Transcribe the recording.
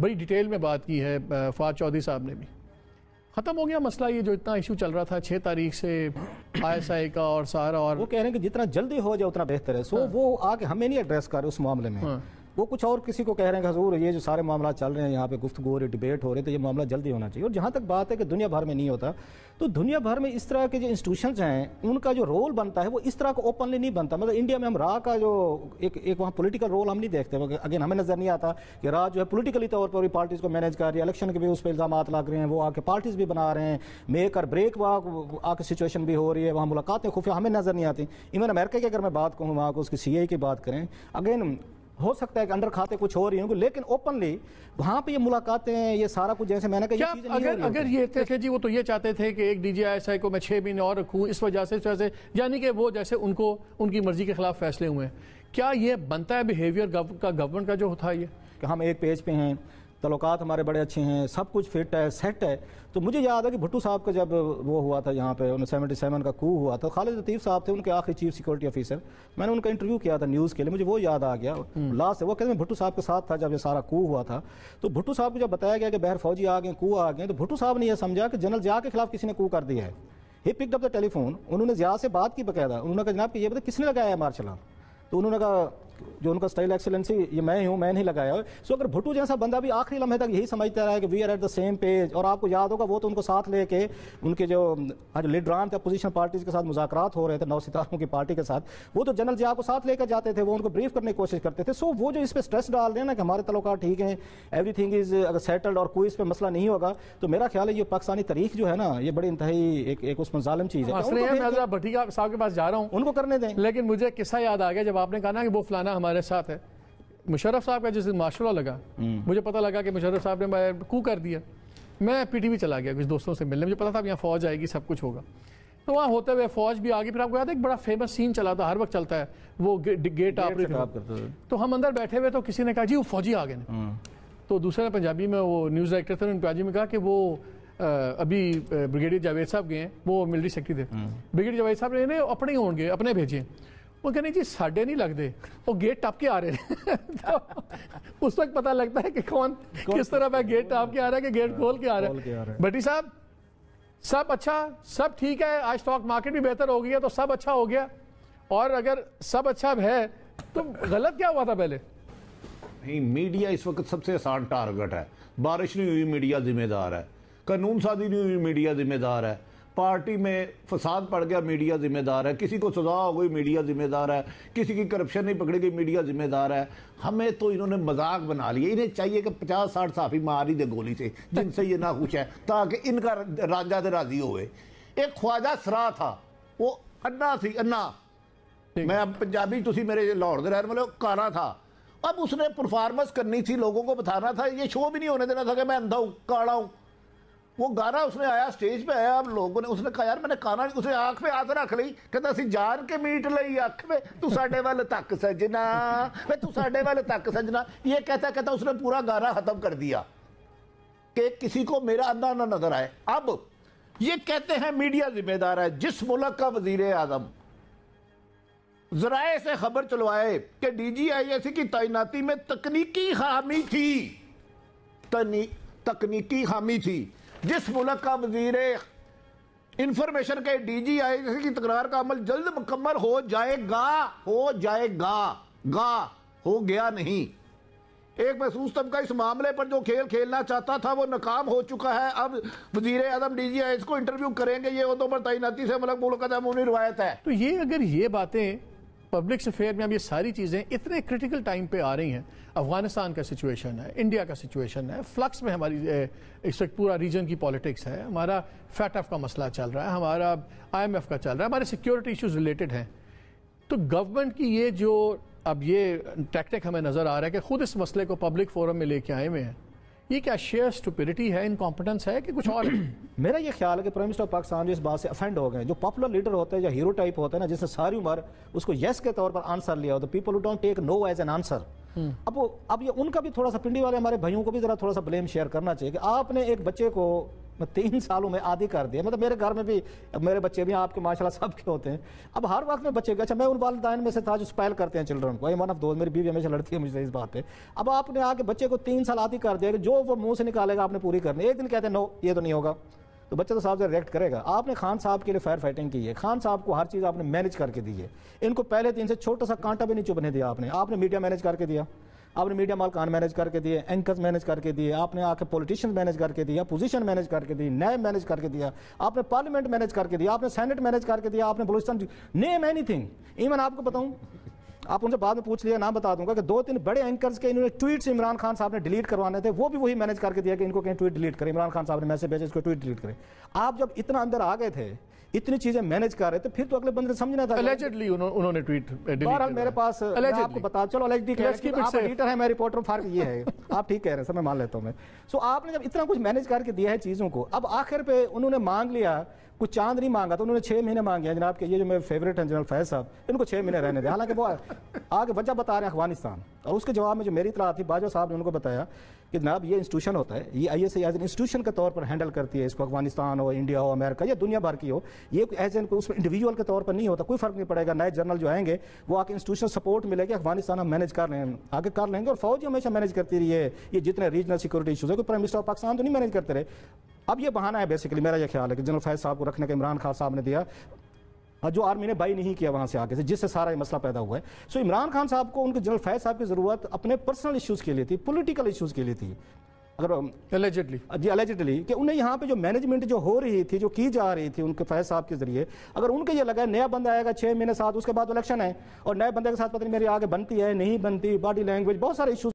बड़ी डिटेल में बात की है फवाद चौधरी साहब ने भी ख़त्म हो गया मसला ये जो इतना इशू चल रहा था छः तारीख से आईएसआई का और सारा और वो कह रहे हैं कि जितना जल्दी हो जाए उतना बेहतर है सो हाँ। वो आके हमें नहीं एड्रेस कर उस मामले में हाँ। वो कुछ और किसी को कह रहे हैं हजूर ये जो सारे मामला चल रहे हैं यहाँ पे गुफ्त हो रही डिबेट हो रहे तो ये मामला जल्दी होना चाहिए और जहाँ तक बात है कि दुनिया भर में नहीं होता तो दुनिया भर में इस तरह के जो इंस्टीट्यूशन हैं उनका जो रोल बनता है वो इस तरह का ओपनली नहीं बनता मतलब इंडिया में हम रा का जो एक एक वहाँ पोलिटिकल रोल हम नहीं देखते अगेन हमें नजर नहीं आता कि राह जो है पोलिटिकली तौर पर भी पार्टीज को मैनेज कर रही है इलेक्शन के भी उस पर इल्जाम लग रहे हैं वो आके पार्टीज भी बना रहे हैं मेक और ब्रेक वहाँ आके सिचुएशन भी हो रही है वहाँ मुलाकातें खुफिया हमें नजर नहीं आती इवन अमेरिका की अगर मैं बात कहूँ वहाँ को उसकी सी की बात करें अगेन हो सकता है कि अंडर खाते कुछ हो रही होंगी लेकिन ओपनली वहाँ पे ये मुलाकातें ये सारा कुछ जैसे मैंने कहा अगर अगर, अगर ये देखे जी वो तो ये चाहते थे कि एक डीजीआईएसआई को मैं छः महीने और रखूँ इस वजह से इस वजह से यानी कि वो जैसे उनको उनकी मर्जी के खिलाफ फैसले हुए हैं क्या ये बनता है बिहेवियर गव, का गवर्नमेंट का जो होता है ये हम एक पेज पे हैं तलुकात हमारे बड़े अच्छे हैं सब कुछ फिट है सेट है तो मुझे याद है कि भुट्टू साहब का जब वो हुआ था यहाँ पे उन्हें सेवेंटी सेवन का कू हुआ था खालिद लतीफ़ साहब थे उनके आखिरी चीफ सिक्योरिटी ऑफिसर मैंने उनका इंटरव्यू किया था न्यूज़ के लिए मुझे वो याद आ गया लास्ट हम्म। वो कहते हैं भुट्टू साहब के साथ था जब ये सारा कू हुआ था तो भुट्टू साहब को जब बताया गया कि बहर फौजी आ गए कू आ गए तो भुट्टू साहब ने यह समझा कि जनरल जिया के खिलाफ किसी ने कू कर दिया है ही पिक अप द टेलीफोन उन्होंने जिया से बात की बकायदा उन्होंने कहा जनाब कि ये पता किसने लगाया है मार्शल तो उन्होंने कहा जो उनका स्टाइल एक्सेलेंसी ये मैं ही हूँ मैं नहीं लगाया सो अगर भुट्टू जैसा बंदा भी आखिरी लम्हे तक यही समझता रहा है कि we are at the same page और आपको याद होगा वो तो उनको साथ लेके उनके जो आज लीडरान थे अपोजिशन पार्टीज के साथ मुजाकर हो रहे थे नौ सितारों की पार्टी के साथ वो तो जनरल जिया को साथ लेकर जाते थे वो उनको ब्रीफ करने की कोशिश करते थे सो वो जो इस पर स्ट्रेस डाल रहे हैं ना कि हमारे तलुका ठीक है थिंग इज अगर सेटल्ड और कोई इस पर मसला नहीं होगा तो मेरा ख्याल है ये पाकिस्तानी तारीख जो है ना ये बड़ी इंतहाई एक, एक उसमें ालम चीज़ है उनको करने दें लेकिन मुझे किस्सा याद आ गया जब आपने कहा ना कि वो फलाना आना हमारे साथ है मुशरफ साहब का जिस दिन माशरा लगा हम्म। मुझे पता लगा कि मुशरफ साहब ने मैं कू कर दिया मैं पीटीवी चला गया कुछ दोस्तों से मिलने मुझे पता था यहाँ फौज आएगी सब कुछ होगा तो वहाँ होते हुए फौज भी आ गई फिर आपको याद है एक बड़ा फेमस सीन चला था हर वक्त चलता है वो गे, गेट आप तो हम अंदर बैठे हुए तो किसी ने कहा जी वो फौजी आ गए हम्म। तो दूसरे ने पंजाबी में वो न्यूज़ डायरेक्टर थे उन्होंने पाजी में कहा कि वो अभी ब्रिगेडियर जावेद साहब गए हैं वो मिलिट्री सेक्रेटरी थे ब्रिगेडियर हम्म। जावेद साहब ने अपने ही होंगे अपने भेजे वो कहने जी साढ़े नहीं लगते वो गेट टप के आ रहे तो उस वक्त पता लगता है कि कौन किस तरह मैं गेट टप के आ रहा है कि गेट खोल के आ रहा है बटी साहब सब अच्छा सब ठीक है आज स्टॉक मार्केट भी बेहतर हो गया तो सब अच्छा हो गया और अगर सब अच्छा है तो गलत क्या हुआ था पहले नहीं मीडिया इस वक्त सबसे आसान टारगेट है बारिश नहीं हुई मीडिया जिम्मेदार है कानून साजी नहीं हुई मीडिया जिम्मेदार है पार्टी में फसाद पड़ गया मीडिया जिम्मेदार है किसी को सजा हो गई मीडिया जिम्मेदार है किसी की करप्शन नहीं पकड़ी गई मीडिया जिम्मेदार है हमें तो इन्होंने मजाक बना लिया इन्हें चाहिए कि पचास साठ साफी मारी दे गोली से जिनसे ये ना खुश है ताकि इनका राजा से राजी हो एक ख्वाजा सरा था वो अन्ना सी अन्ना मैं अब पंजाबी तुम मेरे लाहौर के रहने वाले काला था अब उसने परफॉर्मेंस करनी थी लोगों को बताना था ये शो भी नहीं होने देना था कि मैं अंधा हूँ काड़ा हूँ वो गाना उसने आया स्टेज पे आया अब लोगों ने उसने कहा यार मैंने काना उसने आंख पे हाथ रख ली कहता सी जान के मीट ली आंख में तू साडे वाले तक सजना ਵੇ तू साडे वाले तक सजना ये कहता कहता उसने पूरा गाना खत्म कर दिया कि किसी को मेरा अंधा ना नजर आए अब ये कहते हैं मीडिया जिम्मेदार है जिस मुल्क का वजीर आजम जराए से खबर चलवाए कि डीजीआईएसी की तैनाती में तकनीकी खामी थी तकनीकी खामी थी जिस मुल्क का वजीर इंफॉर्मेशन के डी जी आई की तकरार का अमल जल्द मुकम्मल हो जाएगा हो जाएगा गा हो गया नहीं एक महसूस तबका इस मामले पर जो खेल खेलना चाहता था वो नाकाम हो चुका है अब वजीर अदम डी जी आई इसको इंटरव्यू करेंगे ये उदों पर तैनाती से मतलब मुल्क अमूनी रवायत है तो ये अगर ये बातें पब्लिक अफेयर में अब ये सारी चीज़ें इतने क्रिटिकल टाइम पे आ रही हैं अफगानिस्तान का सिचुएशन है इंडिया का सिचुएशन है फ्लक्स में हमारी इस वक्त पूरा रीजन की पॉलिटिक्स है हमारा फैटअप का मसला चल रहा है हमारा एफ़ का चल रहा है हमारे सिक्योरिटी इशूज़ रिलेटेड हैं तो गवर्नमेंट की ये जो अब ये टैक्टिक हमें नज़र आ रहा है कि खुद इस मसले को पब्लिक फोरम में लेके आए हुए हैं ये क्या शेयर स्टुपिडिटी है इनकॉम्पिटेंस है कि कुछ और मेरा ये ख्याल है कि प्राइम मिनिस्टर पाकिस्तान जो इस बात से अफेंड हो गए जो पॉपुलर लीडर होते हैं या हीरो टाइप होते हैं ना जिसने सारी उम्र उसको यस के तौर पर आंसर लिया हो तो people who don't take no as an answer अब अब ये उनका भी थोड़ा सा पिंडी वाले हमारे भाइयों को भी जरा थोड़ा सा ब्लेम शेयर करना चाहिए कि आपने एक बच्चे को मैं तीन सालों में आदि कर दिया मतलब मेरे घर में भी मेरे बच्चे भी आपके माशाला सब के होते हैं अब हर वक्त में बच्चे अच्छा मैं उन वालदान में से था जो स्पैल करते हैं चिल्ड्रन को आई वन ऑफ दो मेरी बीवी हमेशा लड़ती है मुझे इस बात पर अब आपने आके बच्चे को तीन साल आदि कर दिया जो वो मुँह से निकालेगा आपने पूरी करनी एक दिन कहते हैं नो ये तो नहीं होगा तो बच्चा तो साहब से रिएक्ट करेगा आपने खान साहब के लिए फायर फाइटिंग की है खान साहब को हर चीज़ आपने मैनेज करके दी है इनको पहले दिन से छोटा सा कांटा भी नहीं चुभने दिया आपने आपने मीडिया मैनेज करके दिया आपने मीडिया माल कान मैनेज करके दिए एंकर्स मैनेज करके दिए आपने आके पॉलिटिशियन मैनेज करके दिया पोजीशन मैनेज करके दी नैब मैनेज करके दिया आपने पार्लियामेंट मैनेज करके दिया आपने सेनेट मैनेज करके दिया आपने बलोचिस्तान नेम थिंग इवन आपको बताऊं आप उनसे बाद में पूछ लिया नाम बता दूंगा कि दो तीन बड़े एंकर्स के इन्होंने ट्वीट इमरान खान साहब ने डिलीट करवाने थे वो भी वही मैनेज करके दिया कि इनको कहीं ट्वीट डिलीट करें इमरान खान साहब ने मैसेज भेजे इसको ट्वीट डिलीट करें आप जब इतना अंदर आ गए थे इतनी चीजें मैनेज कर रहे थे फिर तो अगले बंदे समझना था allegedly उन्होंने ट्वीट बहरहाल मेरे पास आपको बता चलो एडिटर है मैं रिपोर्टर फर्क ये है आप ठीक कह रहे हैं मैं मान लेता हूँ मैं सो आपने जब इतना कुछ मैनेज करके दिया है चीज़ों को अब आखिर पे उन्होंने मांग लिया कुछ चांद नहीं मांगा तो उन्होंने छह महीने मांगे हैं जनाब के ये जो मेरे फेवरेट हैं जनरल फैज साहब इनको छह महीने रहने दें हालांकि वो आगे वजह बता रहे हैं अफगानिस्तान और उसके जवाब में जो मेरी इतला थी बाजवा साहब ने उनको बताया कि जनाब ये इंस्टीट्यूशन होता है ये आई एस एज इंस्टीट्यूशन के तौर पर हैंडल करती है इसको अफगानिस्तान हो इंडिया हो अमेरिका या दुनिया भर की हो ये एज एन उसमें इंडिविजुअल के तौर पर नहीं होता कोई फर्क नहीं पड़ेगा नए जनरल जो आएंगे वो आके इंस्टीट्यूशनल सपोर्ट मिलेगी अफगानिस्तान हम मैनेज कर रहे हैं आगे कर लेंगे और फौज हमेशा मैनेज करती रही है ये जितने रीजनल सिक्योरिटी इशूज़ है कोई प्राइम मिनिस्टर ऑफ पाकिस्तान तो नहीं मैनेज करते रहे अब ये बहाना है बेसिकली मेरा यह ख्याल है कि जनरल फैज साहब को रखने का इमरान खान साहब ने दिया और जो आर्मी ने बाई नहीं किया वहाँ से आगे से जिससे सारा ये मसला पैदा हुआ है सो इमरान खान साहब को उनके जनरल फैज साहब की ज़रूरत अपने पर्सनल इश्यूज़ के लिए थी पोलिटिकल इश्यूज़ के लिए थी अगर एलिजिटली जी एलिजिटली कि उन्हें यहाँ पे जो मैनेजमेंट जो हो रही थी जो की जा रही थी उनके फैज साहब के जरिए अगर उनके ये लगा नया बंदा आएगा छः महीने साथ उसके बाद इलेक्शन है और नए बंदे के साथ पता नहीं मेरी आगे बनती है नहीं बनती बॉडी लैंग्वेज बहुत सारे इशूज